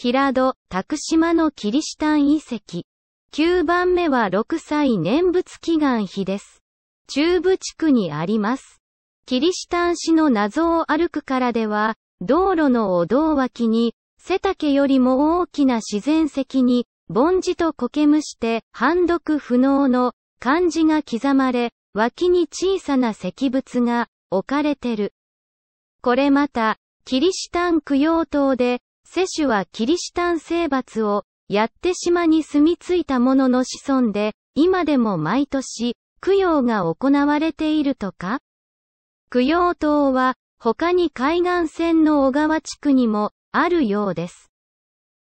平戸、徳島のキリシタン遺跡。9番目は6歳念仏祈願碑です。中部地区にあります。キリシタン氏の謎を歩くからでは、道路のお堂脇に、背丈よりも大きな自然石に、盆地と苔むして、判読不能の漢字が刻まれ、脇に小さな石仏が置かれてる。これまた、キリシタン供養塔で、世主はキリシタン征伐を、やって島に住み着いた者の子孫で、今でも毎年、供養が行われているとか供養塔は、他に海岸線の小川地区にも、あるようです。